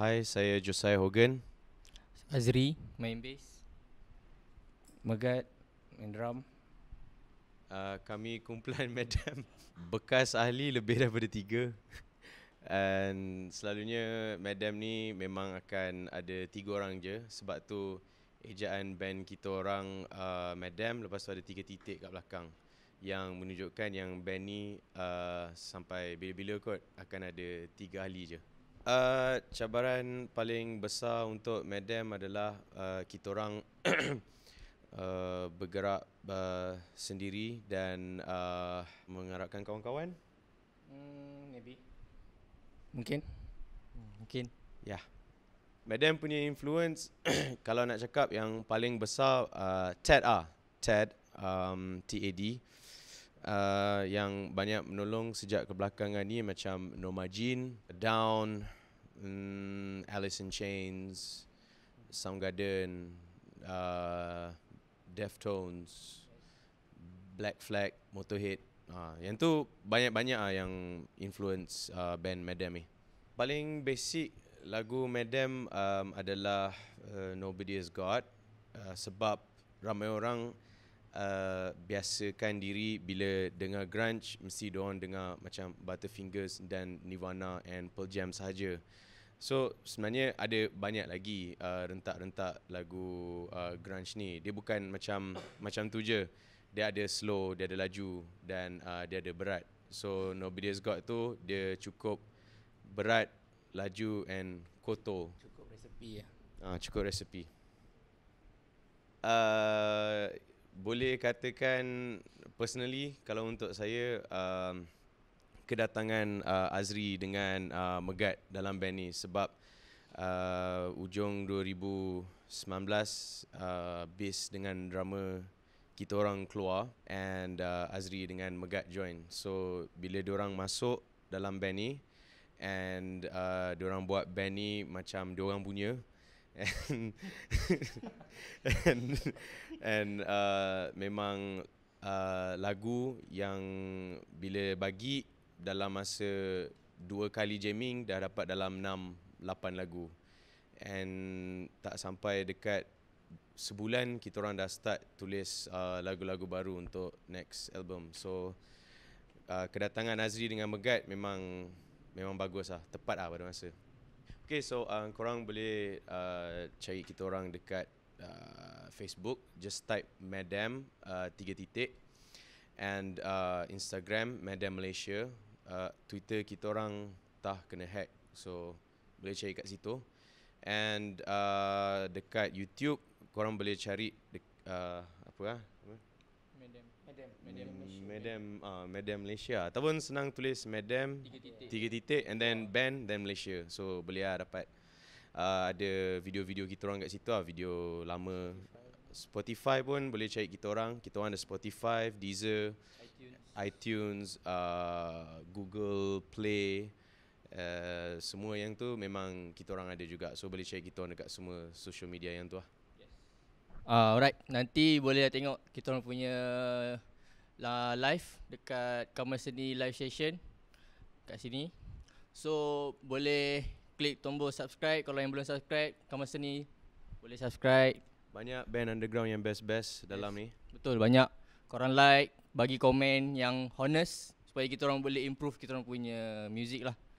Hai, saya Josiah Hogan. Azri, main bass. Megat, main drum. Uh, kami kumpulan Madam bekas ahli lebih daripada tiga. And selalunya Madam ni memang akan ada tiga orang je sebab tu ejaan band kita orang uh, Madam lepas tu ada tiga titik kat belakang yang menunjukkan yang band ni uh, sampai bila-bila kot akan ada tiga ahli je. Uh, cabaran paling besar untuk Madam adalah uh, kita orang uh, bergerak uh, sendiri dan uh, mengharapkan kawan-kawan. Hmm, maybe. Mungkin. Hmm, mungkin. Ya. Yeah. Madam punya influence kalau nak cakap yang paling besar uh, Ted ah, Ted um, TAD. T A D uh, yang banyak menolong sejak kebelakangan ni macam Norma Jean, Down, um, mm, Alice in Chains, Soundgarden, uh, Deftones, Black Flag, Motorhead. Uh, yang tu banyak-banyak uh, yang influence uh, band Madam ni. Paling basic lagu Madam um, adalah uh, Nobody Is God uh, sebab ramai orang Uh, biasakan diri bila dengar grunge mesti doang dengar macam Butterfingers dan Nirvana and Pearl Jam saja. So sebenarnya ada banyak lagi uh, rentak-rentak lagu uh, grunge ni. Dia bukan macam macam tu je. Dia ada slow, dia ada laju dan uh, dia ada berat. So Nobody's Got tu dia cukup berat, laju and koto. Cukup resipi ya. Ah uh, cukup resipi. Uh, boleh katakan personally kalau untuk saya um, kedatangan uh, Azri dengan uh, Megat dalam band ni sebab uh, ujung 2019 uh, bass dengan drama kita orang keluar and uh, Azri dengan Megat join so bila orang masuk dalam band ni and uh, diorang buat band ni macam diorang punya and and uh, memang uh, lagu yang bila bagi dalam masa dua kali jamming dah dapat dalam enam lapan lagu and tak sampai dekat sebulan kita orang dah start tulis uh, lagu-lagu baru untuk next album so uh, kedatangan Azri dengan Megat memang memang bagus lah tepat lah pada masa Okay, so uh, korang boleh uh, cari kita orang dekat uh, Facebook. Just type Madam uh, tiga titik and uh, Instagram Madam Malaysia. Uh, Twitter kita orang tak kena hack. So boleh cari kat situ. And uh, dekat YouTube korang boleh cari dek, uh, apa ya? Madam. Madam. Madam hmm, Malaysia. Madam, Madam. Uh, Madam Malaysia. Ataupun senang tulis Madam. Tiga titik. titik. And then yeah. band, then Malaysia. So boleh lah dapat. Uh, ada video-video kita orang kat situ lah. Video lama. Spotify. pun boleh cari kita orang. Kita orang ada Spotify, Deezer. iTunes. iTunes. Uh, Google Play. Uh, semua yang tu memang kita orang ada juga so boleh check kita orang dekat semua social media yang tu lah. Uh, alright, nanti boleh lah tengok kita orang punya live dekat Kamar Seni Live Session kat sini. So, boleh klik tombol subscribe kalau yang belum subscribe Kamar Seni boleh subscribe. Banyak band underground yang best-best dalam ni. Betul, banyak. Korang like, bagi komen yang honest supaya kita orang boleh improve kita orang punya music lah.